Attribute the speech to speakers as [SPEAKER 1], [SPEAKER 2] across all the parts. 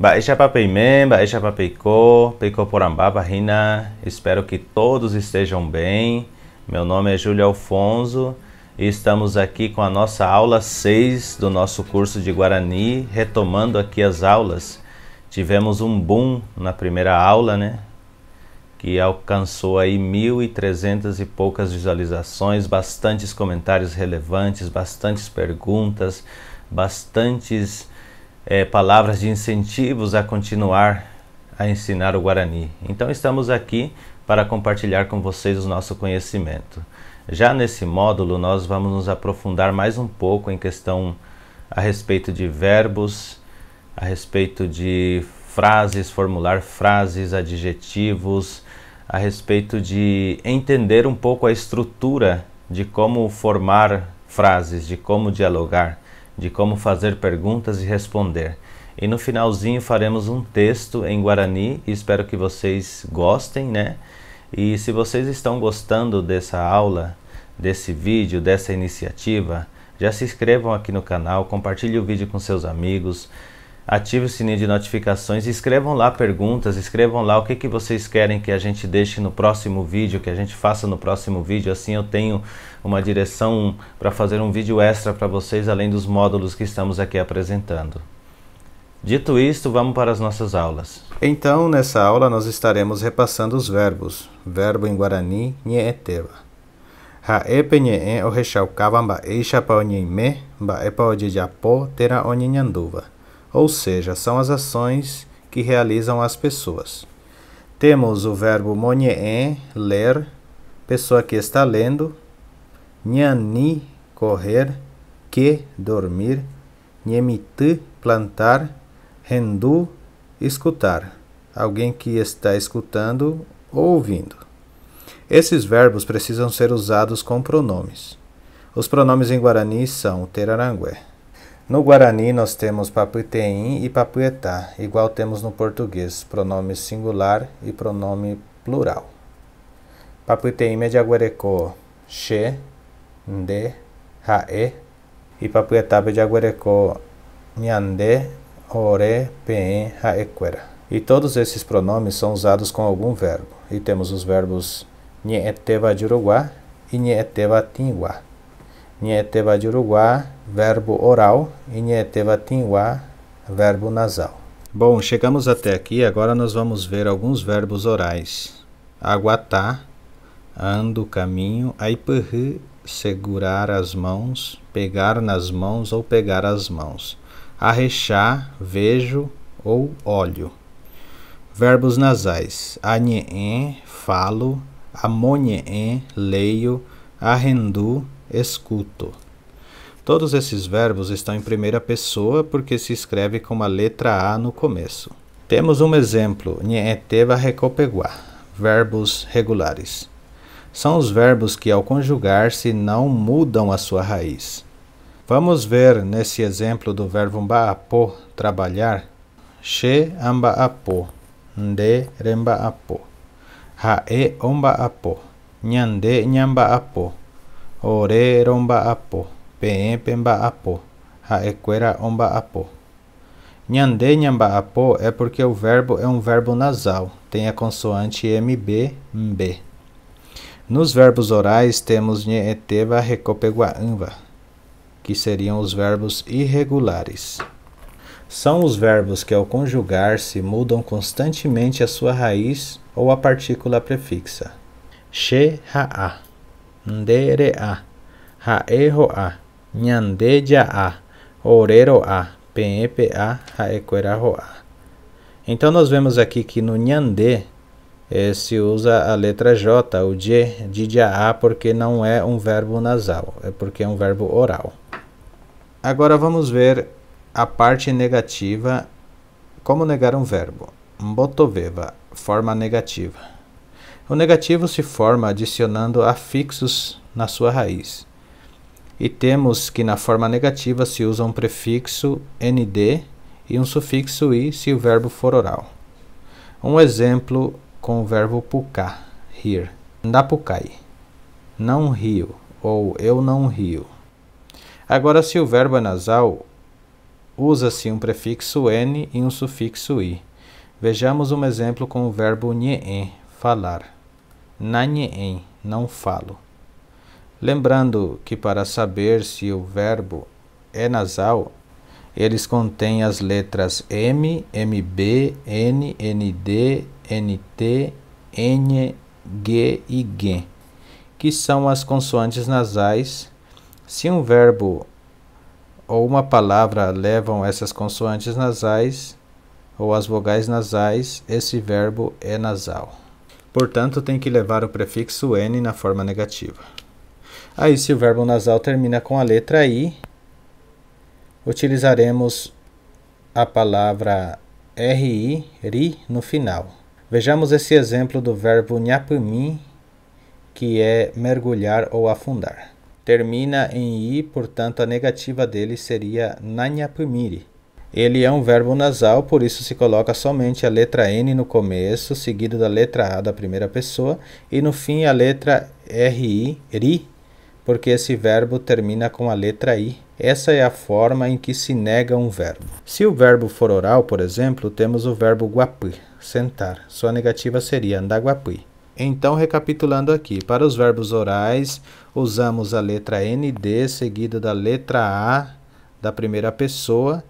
[SPEAKER 1] Baixapa Peimem, Baixapa Peicô, Peicô Porambaba, Rina, espero que todos estejam bem. Meu nome é Júlio Alfonso e estamos aqui com a nossa aula 6 do nosso curso de Guarani, retomando aqui as aulas. Tivemos um boom na primeira aula, né? Que alcançou aí 1.300 e poucas visualizações, bastantes comentários relevantes, bastantes perguntas, bastantes é, palavras de incentivos a continuar a ensinar o Guarani. Então estamos aqui para compartilhar com vocês o nosso conhecimento. Já nesse módulo nós vamos nos aprofundar mais um pouco em questão a respeito de verbos, a respeito de frases, formular frases, adjetivos, a respeito de entender um pouco a estrutura de como formar frases, de como dialogar de como fazer perguntas e responder. E no finalzinho faremos um texto em Guarani e espero que vocês gostem, né? E se vocês estão gostando dessa aula, desse vídeo, dessa iniciativa, já se inscrevam aqui no canal, compartilhe o vídeo com seus amigos, ative o sininho de notificações e escrevam lá perguntas, escrevam lá o que, que vocês querem que a gente deixe no próximo vídeo, que a gente faça no próximo vídeo. Assim eu tenho uma direção para fazer um vídeo extra para vocês, além dos módulos que estamos aqui apresentando. Dito isto, vamos para as nossas aulas. Então, nessa aula, nós estaremos repassando os verbos.
[SPEAKER 2] Verbo em Guarani, nheeteva. Haepe nheen o rechau kava mba eixa pa mba epa o tera onyenyanduva ou seja, são as ações que realizam as pessoas. Temos o verbo monien, ler, pessoa que está lendo, nhani, correr, que, dormir, nhemit, plantar, rendu, escutar, alguém que está escutando ou ouvindo. Esses verbos precisam ser usados com pronomes. Os pronomes em guarani são terarangué. No Guarani nós temos papuiteim e papuetá, igual temos no português, pronome singular e pronome plural. Papuiteim é de Aguarecó, che, nde, hae, e papuetaba é de Aguarecó, nhande, ore, peen, haequera. E todos esses pronomes são usados com algum verbo, e temos os verbos nheteva de Uruguá e nheteva tinguá. Nieteva de Uruguá, verbo oral, e Nieteva Tinguá, verbo nasal. Bom, chegamos até aqui, agora nós vamos ver alguns verbos orais. Aguatá, ando, caminho, aiparri, segurar as mãos, pegar nas mãos ou pegar as mãos. Arrechá vejo ou olho. Verbos nasais: anien, falo, amonien, leio, arrendu, escuto. Todos esses verbos estão em primeira pessoa porque se escreve com uma letra A no começo. Temos um exemplo, Nieteva recopeguá, verbos regulares. São os verbos que, ao conjugar-se, não mudam a sua raiz. Vamos ver nesse exemplo do verbo mbaapo, trabalhar, she ambaapo, nde rembaapo, hae ombaapo, nyande nyambaapo. Orero omba'apo peẽpe omba apo omba'apo Ñande apo é porque o verbo é um verbo nasal, tem a consoante mb, mb. Nos verbos orais temos recopegua, recopeguaãva, que seriam os verbos irregulares. São os verbos que ao conjugar-se mudam constantemente a sua raiz ou a partícula prefixa. She, ha, a ndere'a ha'eho'a ñandeja'a orero'a pe'epe'a ha'ekuéra então nós vemos aqui que no nhande eh, se usa a letra J, o J de A, porque não é um verbo nasal, é porque é um verbo oral. Agora vamos ver a parte negativa, como negar um verbo. Botoveva, forma negativa. O negativo se forma adicionando afixos na sua raiz. E temos que na forma negativa se usa um prefixo nd e um sufixo i se o verbo for oral. Um exemplo com o verbo pucar, rir. Ndapukai, não rio, ou eu não rio. Agora, se o verbo é nasal, usa-se um prefixo n e um sufixo i. Vejamos um exemplo com o verbo nien, falar nanien, não falo. Lembrando que para saber se o verbo é nasal, eles contêm as letras M, MB, N, ND, NT, N, G e G, que são as consoantes nasais. Se um verbo ou uma palavra levam essas consoantes nasais ou as vogais nasais, esse verbo é nasal. Portanto, tem que levar o prefixo n na forma negativa. Aí, se o verbo nasal termina com a letra i, utilizaremos a palavra ri, ri no final. Vejamos esse exemplo do verbo nyapumin, que é mergulhar ou afundar. Termina em i, portanto a negativa dele seria nanyapumiri. Ele é um verbo nasal, por isso se coloca somente a letra N no começo, seguido da letra A da primeira pessoa, e no fim a letra RI, RI, porque esse verbo termina com a letra I. Essa é a forma em que se nega um verbo. Se o verbo for oral, por exemplo, temos o verbo guapi, sentar. Sua negativa seria andar guapi. Então, recapitulando aqui, para os verbos orais, usamos a letra ND seguida da letra A da primeira pessoa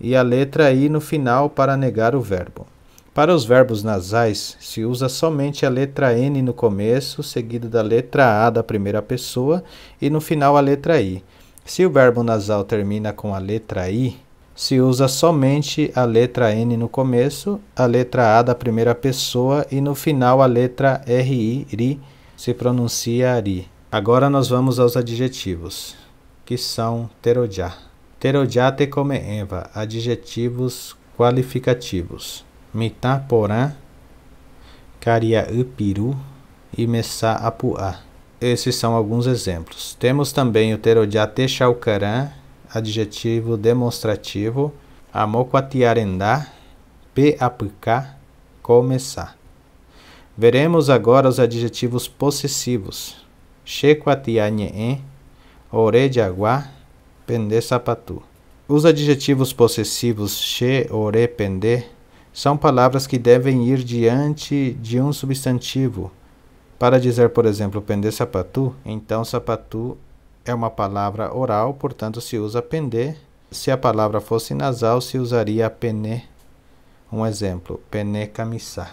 [SPEAKER 2] e a letra I no final para negar o verbo. Para os verbos nasais, se usa somente a letra N no começo, seguida da letra A da primeira pessoa e no final a letra I. Se o verbo nasal termina com a letra I, se usa somente a letra N no começo, a letra A da primeira pessoa e no final a letra RI, ri, se pronuncia ARI. Agora nós vamos aos adjetivos, que são terodiar Terodiate come Eva, adjetivos qualificativos. Mita porã, upiru e Messa apuá. Esses são alguns exemplos. Temos também o Terodiate chalcarã, adjetivo demonstrativo. Amoquatiarendá, Peapicá, começar. Veremos agora os adjetivos possessivos. Chequatianheen, Orediaguá, pender sapatu. Os adjetivos possessivos che, ore, pender são palavras que devem ir diante de um substantivo. Para dizer, por exemplo, pender sapatu, então sapatu é uma palavra oral, portanto se usa pender. Se a palavra fosse nasal, se usaria pené. Um exemplo, pené camisa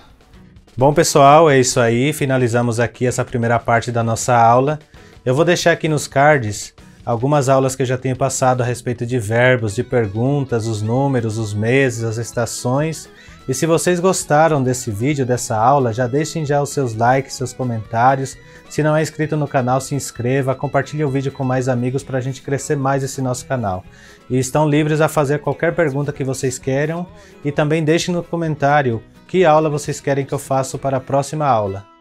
[SPEAKER 2] Bom, pessoal, é isso aí. Finalizamos aqui essa primeira parte da nossa aula. Eu vou deixar aqui nos cards algumas aulas que eu já tenho passado a respeito de verbos, de perguntas, os números, os meses, as estações. E se vocês gostaram desse vídeo, dessa aula, já deixem já os seus likes, seus comentários. Se não é inscrito no canal, se inscreva, compartilhe o vídeo com mais amigos para a gente crescer mais esse nosso canal. E estão livres a fazer qualquer pergunta que vocês queiram e também deixem no comentário que aula vocês querem que eu faça para a próxima aula.